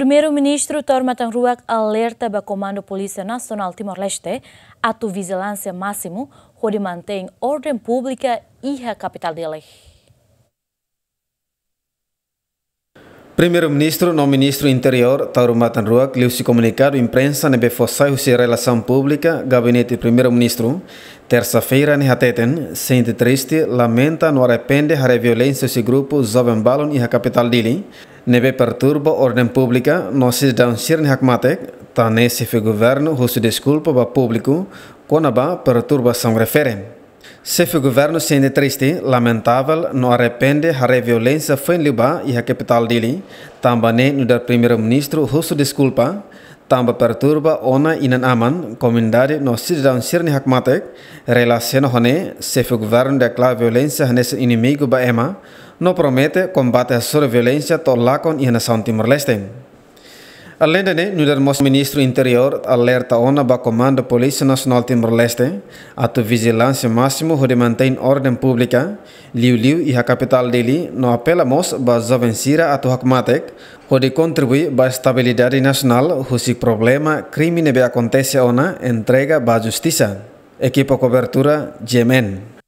Primeiro-ministro Thormatan Ruak alerta para comando Polícia Nacional Timor-Leste, ato vigilância máximo, onde mantém ordem pública e a capital dele. Primeiro-ministro, no ministro interior, Tauro Matanruak, leu se comunicado imprensa nebe fossai se relação pública, gabinete primeiro-ministro, terça-feira em hateten, sente triste, lamenta no arrepende a violência se grupo Jovem Balon e a capital dele, nebe perturba ordem publika, no dan sirni um sirne hakmatek ta ne fe governo husu desculpa ba perturba conaba perturbação refere. Se fe governo sende triste, lamentável, no arrepende hare violência foi em Liba i ha capital dele, tambane no dar primeiro-ministro husu disculpa, tamba perturba ona inan aman Komendari no cidadão sirni hakmatek relaciona hone se fe governo declara violência nesse inimigo ba ema, no promete combate a sobreviolencia tolacon y en São Timor-Leste. Além de nu ministro interior alerta ona ba comando Polícia Nacional Timor-Leste a tu vigilancia máximo de mantém orden pública, liu liu y la capital Lili, no apelamos mos ba a tu que contribuye contribuir la estabilidad nacional el problema crimen be acontece ona entrega la justicia. Equipo cobertura Yemen.